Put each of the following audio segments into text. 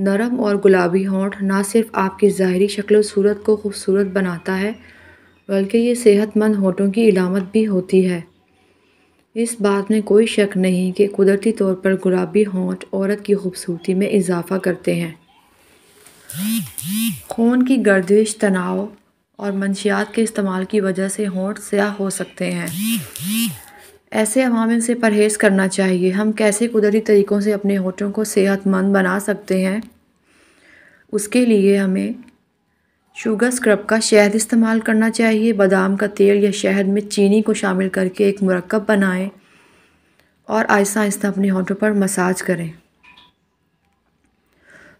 नरम और गुलाबी होंठ ना सिर्फ आपकी ज़ाहरी शक्ल सूरत को खूबसूरत बनाता है बल्कि ये सेहतमंद होठों की इलामत भी होती है इस बात में कोई शक नहीं कि कुदरती तौर पर गुलाबी होंठ औरत की खूबसूरती में इजाफ़ा करते हैं खून की गर्दिश तनाव और मंशियात के इस्तेमाल की वजह से होंठ स्याह हो सकते हैं ऐसे अवामिल से परहेज़ करना चाहिए हम कैसे कुदरती तरीक़ों से अपने होठों को सेहतमंद बना सकते हैं उसके लिए हमें शुगर स्क्रब का शहद इस्तेमाल करना चाहिए बादाम का तेल या शहद में चीनी को शामिल करके एक मरकब बनाएं और आहिस्ता आहिस्ता अपने होठों पर मसाज करें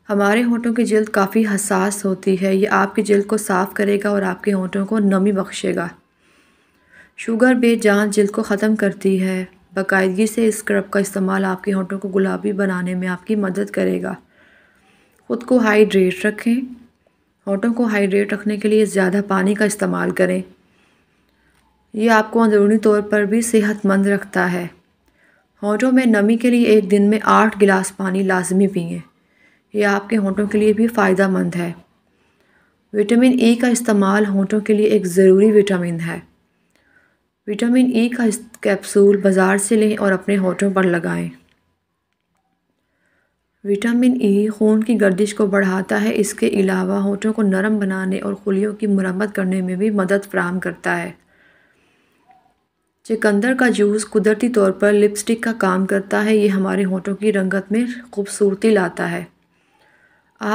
हमारे होठों की जल्द काफ़ी हसास होती है ये आपकी जल्द को साफ़ करेगा और आपके होठों को नमी बख्शेगा शुगर बेस जहाँ जल्द को ख़त्म करती है बाकायदगी से स्क्रब का इस्तेमाल आपके होंठों को गुलाबी बनाने में आपकी मदद करेगा ख़ुद को हाइड्रेट रखें होंठों को हाइड्रेट रखने के लिए ज़्यादा पानी का इस्तेमाल करें यह आपको अंदरूनी तौर पर भी सेहतमंद रखता है होंठों में नमी के लिए एक दिन में आठ गिलास पानी लाजमी पिए यह आपके होंठों के लिए भी फ़ायदा मंद है विटामिन ई e का इस्तेमाल होंठों के लिए एक ज़रूरी विटामिन है विटामिन ई e का कैप्सूल बाज़ार से लें और अपने होठों पर लगाएं विटामिन ई e खून की गर्दिश को बढ़ाता है इसके अलावा होठों को नरम बनाने और खुलियों की मरम्मत करने में भी मदद फ्राहम करता है चिकंदर का जूस कुदरती तौर पर लिपस्टिक का काम करता है ये हमारे होठों की रंगत में खूबसूरती लाता है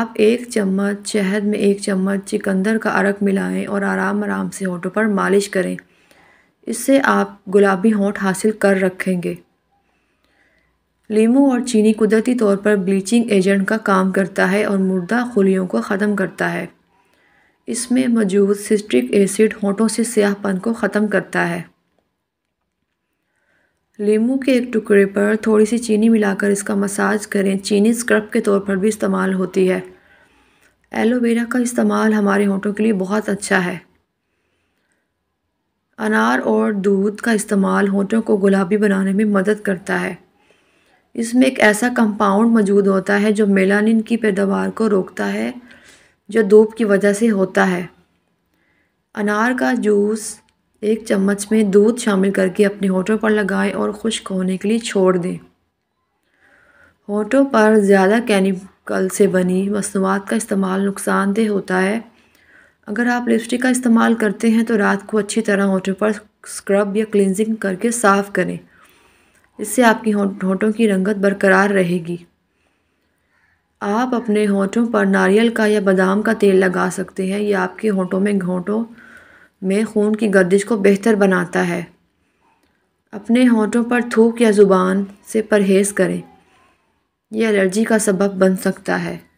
आप एक चम्मच शहद में एक चम्मच चिकंदर का अरक मिलाएं और आराम आराम से होठों पर मालिश करें इससे आप गुलाबी होंठ हासिल कर रखेंगे लीमू और चीनी कुदरती तौर पर ब्लीचिंग एजेंट का काम करता है और मुर्दा खुलियों को ख़त्म करता है इसमें मौजूद सिस्ट्रिक एसिड होंठों से स्याहपन को ख़त्म करता है लीमू के एक टुकड़े पर थोड़ी सी चीनी मिलाकर इसका मसाज करें चीनी स्क्रब के तौर पर भी इस्तेमाल होती है एलोवेरा का इस्तेमाल हमारे होंठों के लिए बहुत अच्छा है अनार और दूध का इस्तेमाल होठों को गुलाबी बनाने में मदद करता है इसमें एक ऐसा कंपाउंड मौजूद होता है जो मेलानिन की पैदावार को रोकता है जो धूप की वजह से होता है अनार का जूस एक चम्मच में दूध शामिल करके अपने होठों पर लगाएं और खुश्क होने के लिए छोड़ दें होठों पर ज़्यादा कैनिकल से बनी मसनूआत का इस्तेमाल नुकसानदेह होता है अगर आप लिपस्टिक का इस्तेमाल करते हैं तो रात को अच्छी तरह होठों पर स्क्रब या क्लिनजिंग करके साफ़ करें इससे आपकी होठों की रंगत बरकरार रहेगी आप अपने होठों पर नारियल का या बादाम का तेल लगा सकते हैं यह आपके होठों में घोंटों में खून की गर्दिश को बेहतर बनाता है अपने होठों पर थूक या ज़ुबान से परहेज़ करें यह एलर्जी का सबब बन सकता है